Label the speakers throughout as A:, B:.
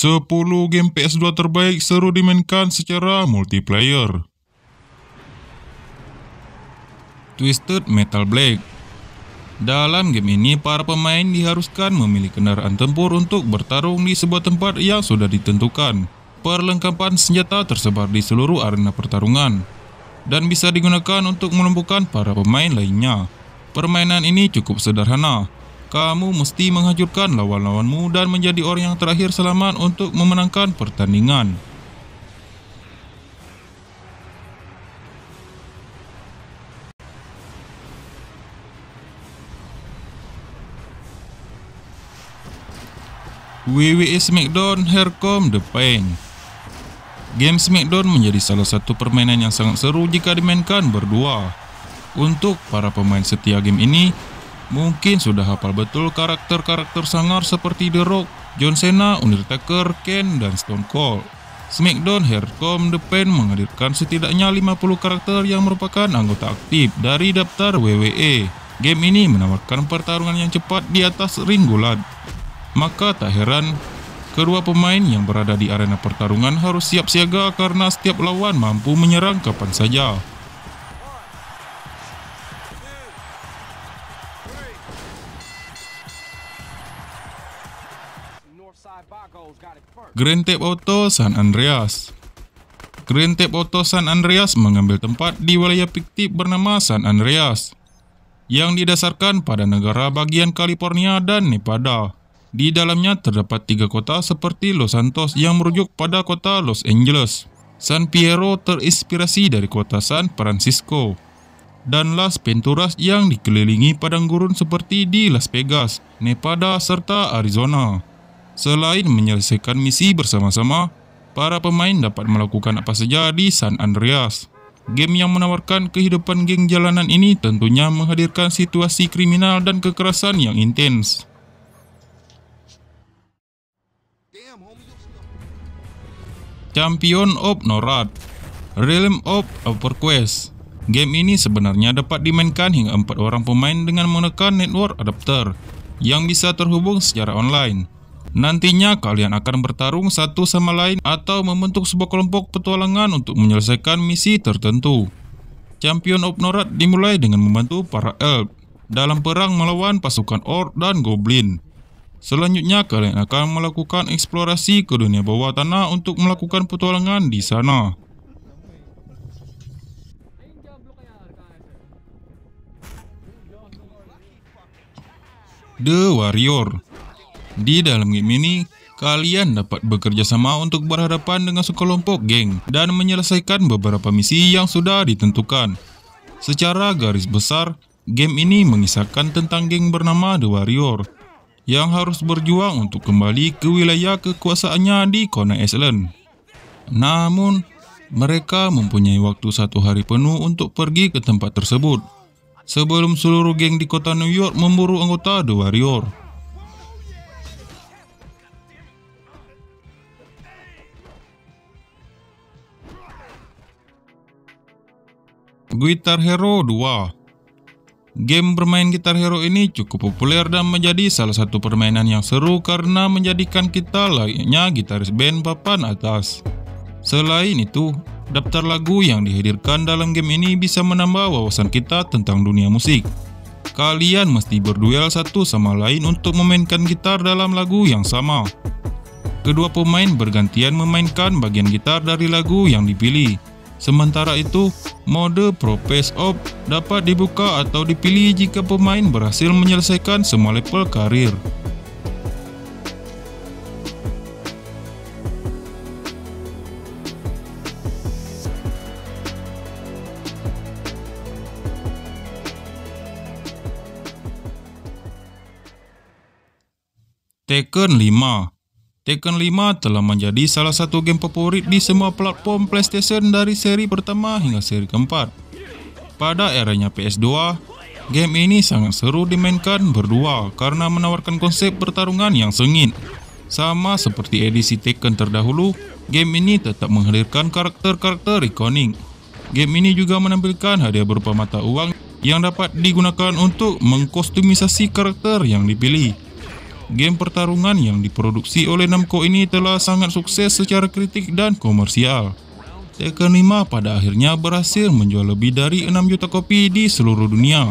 A: 10 game PS2 terbaik seru dimainkan secara multiplayer. Twisted Metal Black Dalam game ini, para pemain diharuskan memilih kendaraan tempur untuk bertarung di sebuah tempat yang sudah ditentukan. Perlengkapan senjata tersebar di seluruh arena pertarungan, dan bisa digunakan untuk melumpuhkan para pemain lainnya. Permainan ini cukup sederhana. Kamu mesti menghancurkan lawan-lawanmu dan menjadi orang yang terakhir selamat untuk memenangkan pertandingan. WWE SmackDown Hercom The Pain Game Smackdown menjadi salah satu permainan yang sangat seru jika dimainkan berdua. Untuk para pemain setia game ini, mungkin sudah hafal betul karakter-karakter sangar seperti The Rock, John Cena, Undertaker, Kane, dan Stone Cold. SmackDown Haircom The Pen menghadirkan setidaknya 50 karakter yang merupakan anggota aktif dari daftar WWE. Game ini menawarkan pertarungan yang cepat di atas ring gulat. Maka tak heran Kedua pemain yang berada di arena pertarungan harus siap siaga karena setiap lawan mampu menyerang kapan saja. Grand Theft Auto San Andreas Grand Theft Auto San Andreas mengambil tempat di wilayah fiktif bernama San Andreas yang didasarkan pada negara bagian California dan Nevada. Di dalamnya terdapat tiga kota seperti Los Santos yang merujuk pada kota Los Angeles. San Piero terinspirasi dari kota San Francisco. Dan Las Venturas yang dikelilingi padang gurun seperti di Las Vegas, Nevada, serta Arizona. Selain menyelesaikan misi bersama-sama, para pemain dapat melakukan apa saja di San Andreas. Game yang menawarkan kehidupan geng jalanan ini tentunya menghadirkan situasi kriminal dan kekerasan yang intens. Champion of Norad, Realm of Overquest. Game ini sebenarnya dapat dimainkan hingga 4 orang pemain dengan menekan network adapter yang bisa terhubung secara online. Nantinya kalian akan bertarung satu sama lain atau membentuk sebuah kelompok petualangan untuk menyelesaikan misi tertentu. Champion of Norad dimulai dengan membantu para elf dalam perang melawan pasukan orc dan goblin. Selanjutnya kalian akan melakukan eksplorasi ke dunia bawah tanah untuk melakukan petualangan di sana. The Warrior Di dalam game ini, kalian dapat bekerja sama untuk berhadapan dengan sekelompok geng dan menyelesaikan beberapa misi yang sudah ditentukan. Secara garis besar, game ini mengisahkan tentang geng bernama The Warrior yang harus berjuang untuk kembali ke wilayah kekuasaannya di Kona Island. Namun, mereka mempunyai waktu satu hari penuh untuk pergi ke tempat tersebut sebelum seluruh geng di kota New York memburu anggota The Warrior. Guitar Hero 2 Game bermain gitar Hero ini cukup populer dan menjadi salah satu permainan yang seru karena menjadikan kita layaknya gitaris band papan atas. Selain itu, daftar lagu yang dihadirkan dalam game ini bisa menambah wawasan kita tentang dunia musik. Kalian mesti berduel satu sama lain untuk memainkan gitar dalam lagu yang sama. Kedua pemain bergantian memainkan bagian gitar dari lagu yang dipilih. Sementara itu, mode Pro Pace Op dapat dibuka atau dipilih jika pemain berhasil menyelesaikan semua level karir. Tekken 5 Tekken 5 telah menjadi salah satu game favorit di semua platform PlayStation dari seri pertama hingga seri keempat. Pada eranya PS2, game ini sangat seru dimainkan berdua karena menawarkan konsep pertarungan yang sengit. Sama seperti edisi Tekken terdahulu, game ini tetap menghadirkan karakter-karakter ikonik. Game ini juga menampilkan hadiah berupa mata uang yang dapat digunakan untuk mengkostumisasi karakter yang dipilih game pertarungan yang diproduksi oleh Namco ini telah sangat sukses secara kritik dan komersial. Tekken 5 pada akhirnya berhasil menjual lebih dari 6 juta kopi di seluruh dunia.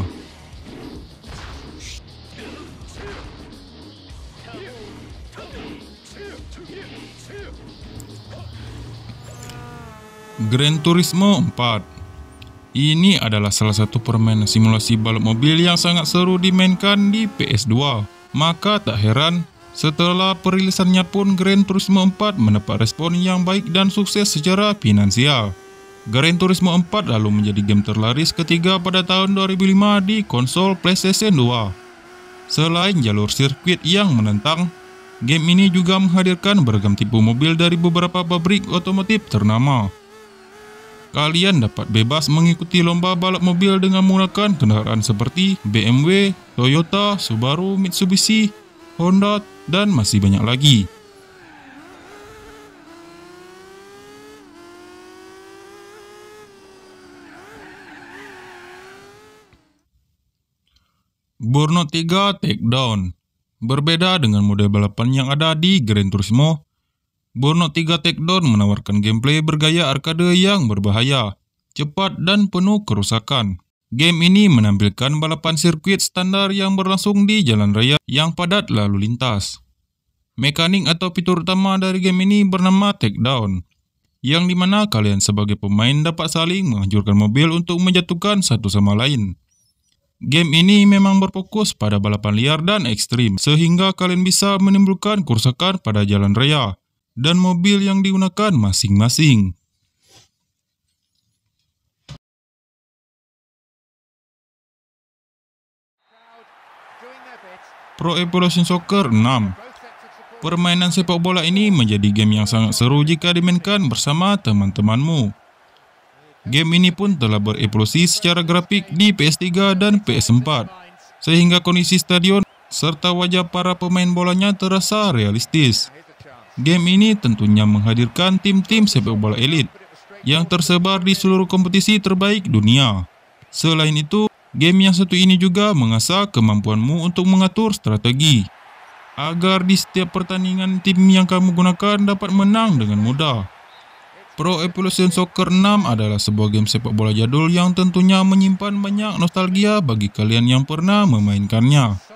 A: Gran Turismo 4 ini adalah salah satu permainan simulasi balap mobil yang sangat seru dimainkan di PS2. Maka tak heran setelah perilisannya pun Grand Turismo 4 mendapat respon yang baik dan sukses secara finansial. Grand Turismo 4 lalu menjadi game terlaris ketiga pada tahun 2005 di konsol PlayStation 2. Selain jalur sirkuit yang menentang, game ini juga menghadirkan beragam tipe mobil dari beberapa pabrik otomotif ternama. Kalian dapat bebas mengikuti lomba balap mobil dengan menggunakan kendaraan seperti BMW, Toyota, Subaru, Mitsubishi, Honda, dan masih banyak lagi. Borno 3 Takedown Berbeda dengan model balapan yang ada di Gran Turismo, Burnout 3 Takedown menawarkan gameplay bergaya arcade yang berbahaya, cepat dan penuh kerusakan. Game ini menampilkan balapan sirkuit standar yang berlangsung di jalan raya yang padat lalu lintas. Mekanik atau fitur utama dari game ini bernama Takedown, yang dimana kalian sebagai pemain dapat saling menghancurkan mobil untuk menjatuhkan satu sama lain. Game ini memang berfokus pada balapan liar dan ekstrim, sehingga kalian bisa menimbulkan kerusakan pada jalan raya dan mobil yang digunakan masing-masing. Pro Evolution Soccer 6 Permainan sepak bola ini menjadi game yang sangat seru jika dimainkan bersama teman-temanmu. Game ini pun telah berevolusi secara grafik di PS3 dan PS4, sehingga kondisi stadion serta wajah para pemain bolanya terasa realistis. Game ini tentunya menghadirkan tim-tim sepak bola elit yang tersebar di seluruh kompetisi terbaik dunia. Selain itu, game yang satu ini juga mengasah kemampuanmu untuk mengatur strategi agar di setiap pertandingan tim yang kamu gunakan dapat menang dengan mudah. Pro Evolution Soccer 6 adalah sebuah game sepak bola jadul yang tentunya menyimpan banyak nostalgia bagi kalian yang pernah memainkannya.